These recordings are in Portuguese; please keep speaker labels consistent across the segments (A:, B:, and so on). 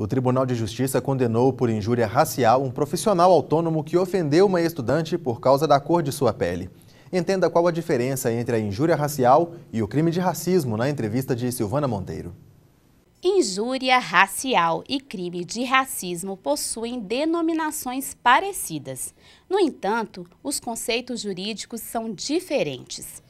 A: O Tribunal de Justiça condenou por injúria racial um profissional autônomo que ofendeu uma estudante por causa da cor de sua pele. Entenda qual a diferença entre a injúria racial e o crime de racismo na entrevista de Silvana Monteiro.
B: Injúria racial e crime de racismo possuem denominações parecidas. No entanto, os conceitos jurídicos são diferentes.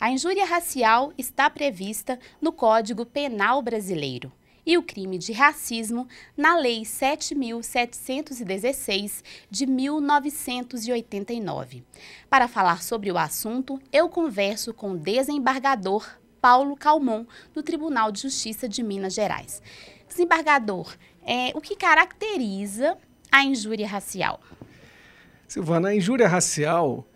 B: A injúria racial está prevista no Código Penal Brasileiro e o crime de racismo na Lei 7.716 de 1989. Para falar sobre o assunto, eu converso com o desembargador Paulo Calmon, do Tribunal de Justiça de Minas Gerais. Desembargador, é, o que caracteriza a injúria racial?
A: Silvana, a injúria racial,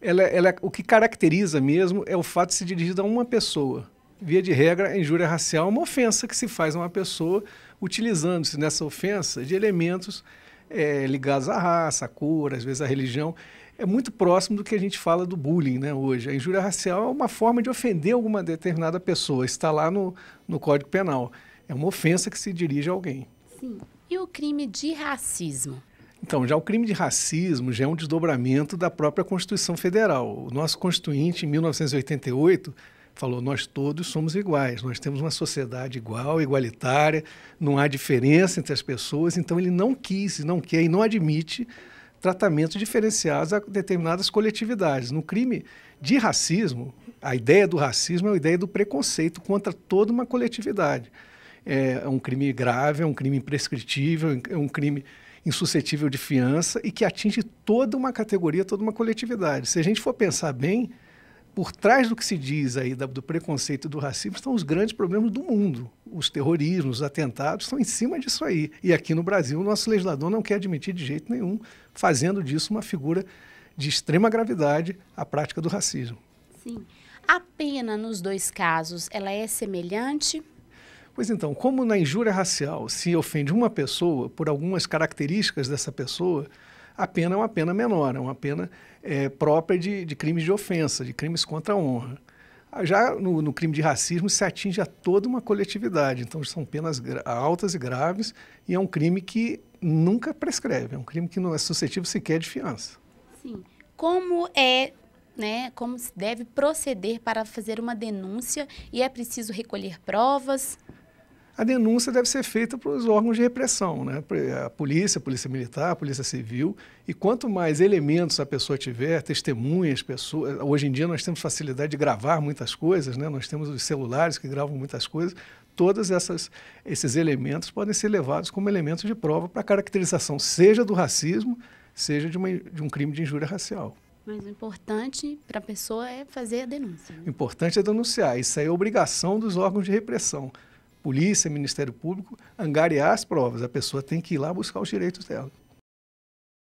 A: ela, ela, o que caracteriza mesmo é o fato de se dirigir a uma pessoa via de regra, a injúria racial é uma ofensa que se faz a uma pessoa utilizando-se nessa ofensa de elementos é, ligados à raça, à cor, às vezes à religião. É muito próximo do que a gente fala do bullying né, hoje. A injúria racial é uma forma de ofender alguma determinada pessoa. Está lá no, no Código Penal. É uma ofensa que se dirige a alguém.
B: Sim. E o crime de racismo?
A: Então, já o crime de racismo já é um desdobramento da própria Constituição Federal. O nosso Constituinte, em 1988, falou: nós todos somos iguais, nós temos uma sociedade igual, igualitária, não há diferença entre as pessoas, então ele não quis, não quer e não admite tratamentos diferenciados a determinadas coletividades. No crime de racismo, a ideia do racismo é a ideia do preconceito contra toda uma coletividade. É, é um crime grave, é um crime imprescritível, é um crime insuscetível de fiança e que atinge toda uma categoria, toda uma coletividade. Se a gente for pensar bem, por trás do que se diz aí do preconceito e do racismo estão os grandes problemas do mundo. Os terrorismos, os atentados estão em cima disso aí. E aqui no Brasil, o nosso legislador não quer admitir de jeito nenhum, fazendo disso uma figura de extrema gravidade, a prática do racismo.
B: Sim. A pena nos dois casos, ela é semelhante?
A: Pois então, como na injúria racial se ofende uma pessoa por algumas características dessa pessoa, a pena é uma pena menor, é uma pena é, própria de, de, crimes de ofensa, de crimes contra a honra. Ah, já no, no, crime de racismo se atinge a toda uma coletividade, então são penas altas e graves e é um crime que nunca prescreve, é um crime que não é suscetível sequer de fiança.
B: Sim. Como é né, como se deve proceder para fazer uma denúncia e é preciso recolher provas?
A: a denúncia deve ser feita para os órgãos de repressão, né? Eh, a polícia, a polícia militar, a polícia civil, e quanto mais elementos a pessoa tiver, testemunhas, pessoas, hoje em dia nós temos facilidade de gravar muitas coisas, né? nós temos os celulares que gravam muitas coisas, todos esses elementos podem ser levados como elementos de prova para a caracterização, seja do racismo, seja de, uma, de um crime de injúria racial.
B: Mas o importante para a pessoa é fazer a denúncia.
A: Né? O importante é denunciar. Isso aí é obrigação dos órgãos de repressão polícia, Ministério Público, angariar as provas. A pessoa tem que ir lá buscar os direitos dela.